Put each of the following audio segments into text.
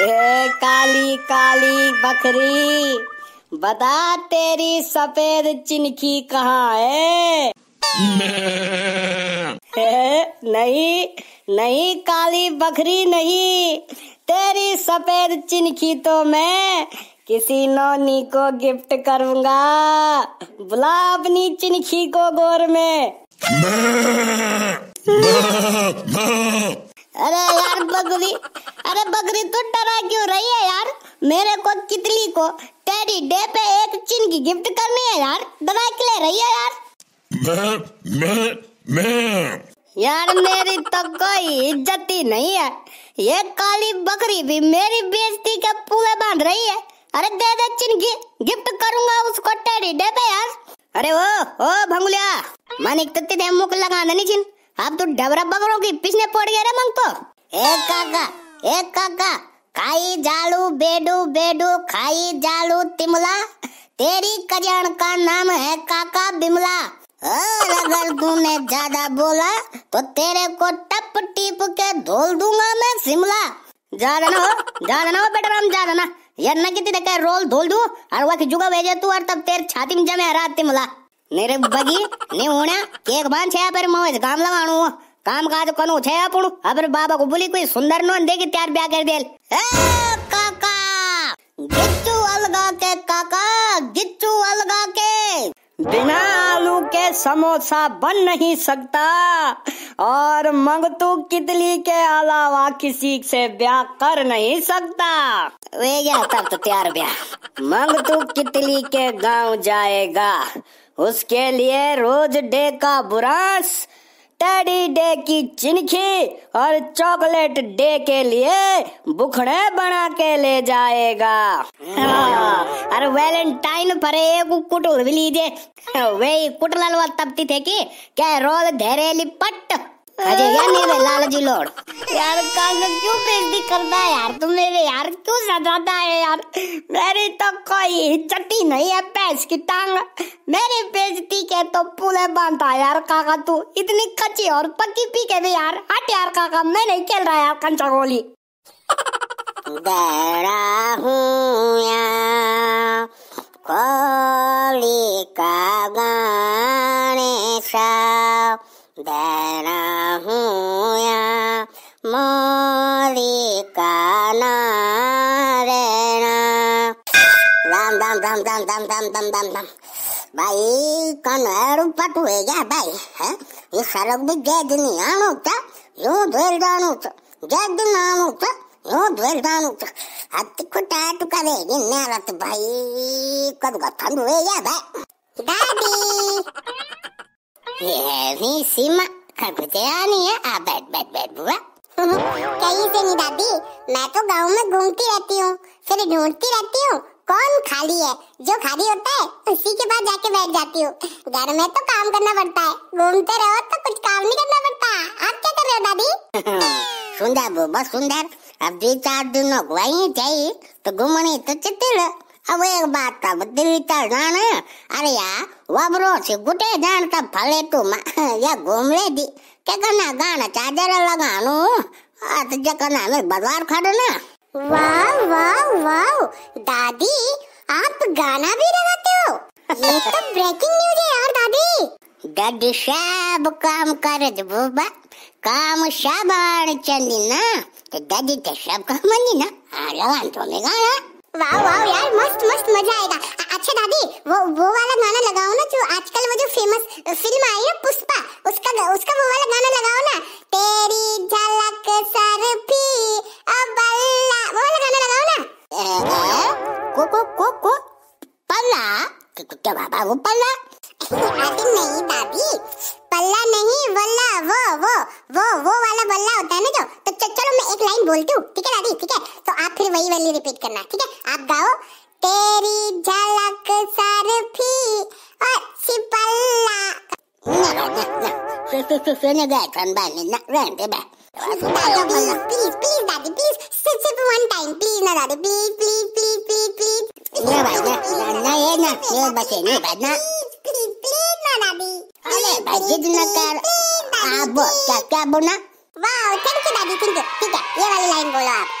ए काली काली बकरी बता तेरी सफेद चिनकी कहाँ है ए, नहीं नहीं काली बकरी नहीं तेरी सफेद चिनकी तो मैं किसी नौनी को गिफ्ट करूंगा बुला अपनी चिनखी को गोर में अरे यार बगरी अरे बगरी तू डरा क्यों रही है यार मेरे को कितली को टेडी डे पे एक चिन की गिफ्ट करनी है यार डरा के ले रही है यार मैं मैं मैं यार मेरी तो कोई इज्जत ही नहीं है ये काली बकरी भी मेरी बेइज्जती के पूरे बांध रही है अरे दे दे चिनकी गिफ्ट करूंगा उसको टेडी डे पे यार अरे ओ ओ भंगुलिया मन एक तो तेरे मुख लगाना नहीं चिन अब तो डबरा बगरों की पिछने पड़ गया रे मंगतो एक काका एक काका खाई जालू बेडू बेडू खाई जालू तिमला तेरी कल्याण का नाम है काका बिमला अगर तूने ज्यादा बोला तो तेरे को टप टीप के धोल दूंगा मैं शिमला ज्यादा हो ज्यादा हो बेटा राम ज्यादा ना यार न कितने रोल धोल दू और वक्त जुगा भेजे तू और तब तेरे छाती में जमे रात तिमला मेरे बगी ने होना केक बन छे पर मो काम लगाणु काम काज कनु छे अपन अबर बाबा को बोली कोई सुंदर नो देखी तैयार ब्याह कर देल ए काका गिच्चू अलगा के काका गिच्चू अलगा के बिना आलू के समोसा बन नहीं सकता और मंग तू कितली के अलावा किसी से ब्याह कर नहीं सकता वे गया तब तो तैयार ब्याह मंग तू कितली के गांव जाएगा उसके लिए रोज डे का बुरास टेडी डे की चिनखी और चॉकलेट डे के लिए बुखड़े बना के ले जाएगा अरे हाँ, वेलेंटाइन एक कुटुल भी हाँ, वही वे कुटलल तपती थे कि क्या रोज धेरे पट खाजे गया मेरे लालची लोड यार कागज क्यों बेइज्जती करता है यार तुम मेरे यार क्यों सजाता है यार मेरी तो कोई इज्जत नहीं है पैस की टांग मेरी बेइज्जती के तो पुले बांधता यार काका तू इतनी कच्ची और पक्की पी के भी यार हट यार काका मैं नहीं खेल रहा यार कंचा गोली डरा हूँ या कोली का गाने सा बैरा हूँ या मोली का नारेना राम राम राम राम राम राम राम राम राम भाई कन्वेर पट हुए गया भाई है ये सड़क भी जय दिन आनो था यो ढेर जानो था जय दिन आनो था यो ढेर जानो था अति को टाटू करे गिन्ने रत भाई कब गठन हुए गया भाई दादी ये है सीमा खरबूजे आनी है आप बैठ बैठ बैठ बुआ कहीं से नहीं दादी मैं तो गांव में घूमती रहती हूँ फिर ढूंढती रहती हूँ कौन खाली है जो खाली होता है उसी के पास जाके बैठ जाती हूँ घर में तो काम करना पड़ता है घूमते रहो तो कुछ काम नहीं करना पड़ता आप क्या कर रहे हो दादी सुंदर बो बस सुंदर अब दो चार दिन वही चाहिए तो घूमने तो चित्र अब एक बात तब दिविता जाने अरे यार वाबरो से गुटे जान तब फले तू या घूम ले दी क्या करना गाना चादर लगानो अत जकना में बदवार खड़ ना वाव वाव वाव दादी आप गाना भी लगाते हो ये तो ब्रेकिंग न्यूज है यार दादी दादी शाब काम कर बुबा काम शाबान चंदी ना तो दादी तो सब काम नहीं ना आ तो में गाना वाओ वाओ यार मस्त मस्त मजा आएगा अच्छा दादी वो वो वाला गाना लगाओ ना जो आजकल वो जो फेमस फिल्म आई है पुष्पा उसका उसका वो वाला गाना लगाओ ना तेरी झलक सर सरफी अब अल्लाह वो वाला गाना लगाओ ना ए, ए, को को को को पल्ला क्या बाबा वो पल्ला अरे नहीं दादी पल्ला नहीं वल्ला वो वो वो वो वाला बल्ला होता है ना जो तो चलो मैं एक लाइन बोलती हूँ ठीक है दादी ठीक है फिर वही वाली रिपीट करना ठीक है आप गाओ तेरी झलक सरफी और सिपल्ला आप क्या वाह थैंक यू दादी थैंक यू ठीक है ये वाली लाइन बोलो आप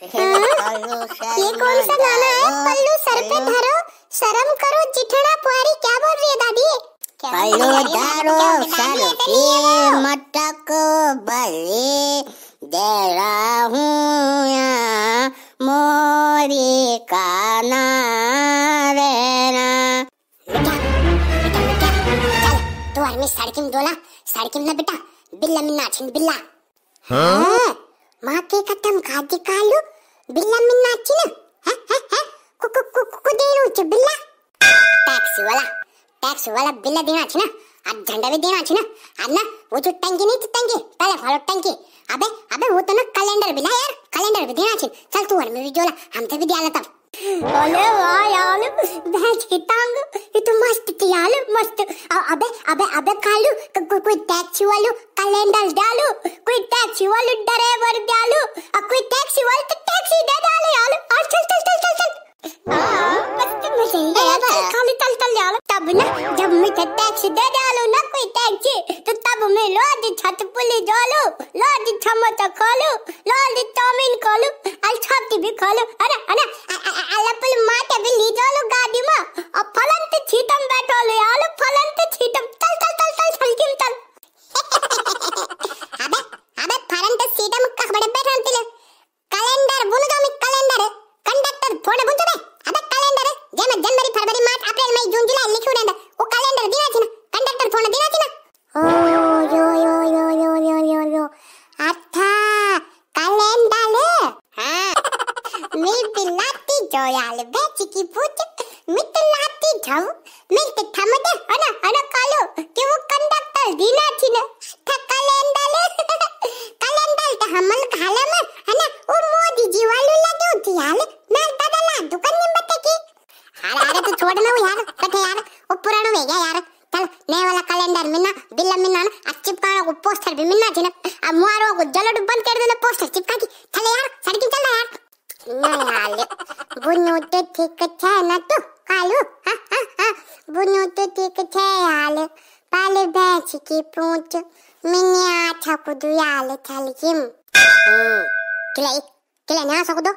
ये कौन सा गाना है पल्लू सर पे धरो शर्म करो जिठड़ा पुआरी क्या बोल रही है दादी पल्लू धरो सर पे मटक बले दे रहा हूँ मोरी का ना रहना तू आर्मी सड़किम डोला सड़किम ना बेटा बिल्ला मिन्ना छिन बिल्ला हाँ? हाँ? మాకే కట్టం కాద్యకాళ్ళు బిల్ల మిన్నాచిన కుదేను బిల్ల ట్యాక్సీ వల ట్యాక్సీ వల బిల్ల దినాచిన ఆ దండవి దినాచిన అన్న ఊచు టంకి నీతి టంకి తల ఫాలో టంకి అబే అబే ఊతన క్యాలెండర్ బిల్ల యార్ క్యాలెండర్ దినాచిన చల్ తూ అన్ మే విజోల హమ్ తే విద్యాలతం बोले वाह यार मैं चितांग ये तो मस्त किया लो मस्त अबे अबे अबे खालू को, को, कोई टैक्सी वालू कैलेंडर डालो कोई टैक्सी वालों ड्राइवर डालू ದಯಾಲ್ ಬೆಚ್ಚಿ ಪೂಜ ಮಿತ್ತಲಾತಿ ಢೌ ಮಿತ್ತ ಥಮದ ಅನ ಅನ ಕಾಲು ಕಿವು ಕಂಡಕ್ಟರ್ ದಿನ ಚಿನ ಥ ಕಲೆಂಡಲ್ ಕಲೆಂಡಲ್ ತ ಹಮಲ್ ಕಾಲಮ ಅನ ಓ ಮೋದಿ ಜೀವಾಲು ಲಗೆ ಉತಿಯಾಲ್ ನಾಲ್ ಬದಲ ದುಕನ್ ನಿಂಬತ್ತಕಿ ಹಾರ ಹಾರ ತು छोड़ ना वो यार बैठे यार वो पुराना हो गया यार चल नए वाला बुनु तो तिक छयाल पाल भैंस की पूंछ मिने आछा कुदु याल थल जिम किले हम्म, किले ना सकुदो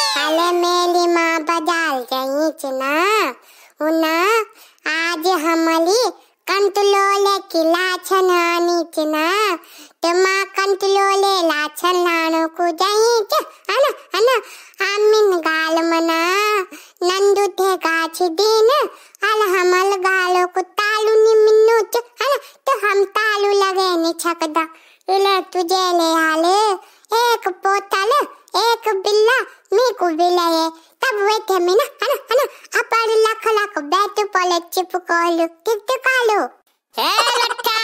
काले मेली माँ बजाल जाई चना उना आज हमली कंट्रोले की लाछन हानी चना तो माँ कंट्रोले लाछन लानो को जाई है तब वे थे मैं ना है ना है ना अपर लाख लाख बैठो पाले चिपको लो कितने कालो हे लड़का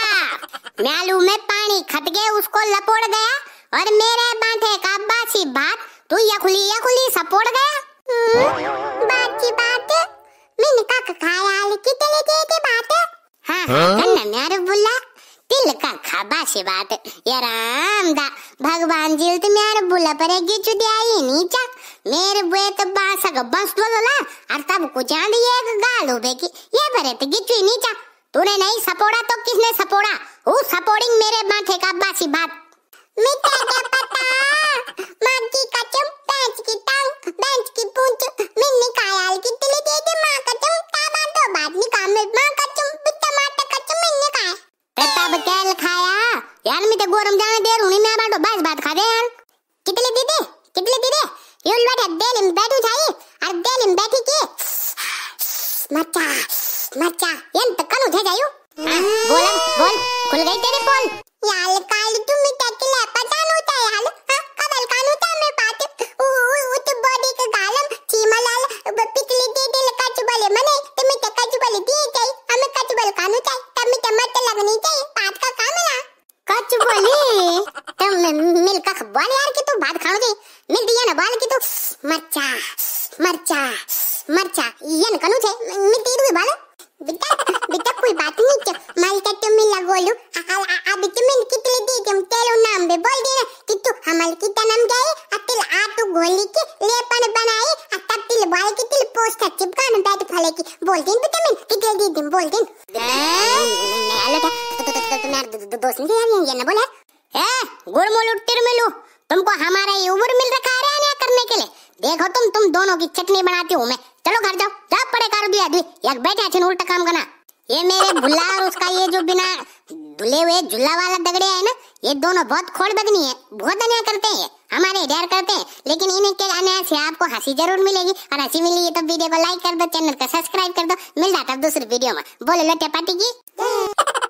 म्यालू में पानी खट गया उसको लपोड़ गया और मेरे बांधे का बासी बात तू यखुली यखुली सपोड़ गया बात की बात मैंने का खाया कितने की बात हाँ हाँ ना म्यारू बुला तिल का खाबा से बात यार आम दा भगवान जिल तुम्हारे बुला पर एक गिचु दिया नीचा मेरे बेत तो बासग बस्तुलला अर्थम कुचांदी गाल हो बेकी ये तो गिचुई नीचा तूने नहीं सपोड़ा तो किसने सपोड़ा वो सपोर्टिंग मेरे माथे का बासी बात मिटा ಮಚ್ಚ ಮಚ್ಚ ಏನ್ ತಕ್ಕನ ಉದೇಜಾಯು ಬೋಲ ಬೋಲ್ खुल गई तेरी फोन यार काल तुम टकले पता होता है हाल कबल कान होता मैं बात उत बॉडी का गालम चीमलाल पिकली दे दे कच बले मने तुम ते कच बले दी जाई हम कच बल कान होता तुम ते मत लगनी चाहिए बात का काम ना कच बले तुम तो मिल का खबवान यार कि तू बात खाओगी मिल दिया ना बाल की तो मरचा मरचा મરચા યન કનું છે મે તેડું બાળો બેટા બેટા કોઈ બાત નહીં કે મારી કટ મે લગોલુ આ આ બેટ મે કેટલી દી તેમ તેલો નામ બે બોલ દે કે તું હમાલ કિતા નામ ગાય અતિલ આ તું ગોલી आदमी एक बैठा छन उल्टा काम करना ये मेरे गुल्ला और उसका ये जो बिना धुले हुए झुल्ला वाला दगड़े है ना ये दोनों बहुत खोड़ बदनी है बहुत अन्याय करते हैं हमारे डर करते हैं लेकिन इन्हें के अन्याय से आपको हंसी जरूर मिलेगी और हंसी मिली तो वीडियो को लाइक कर दो चैनल को सब्सक्राइब कर दो मिल जाता दूसरे वीडियो में बोले लटे पार्टी की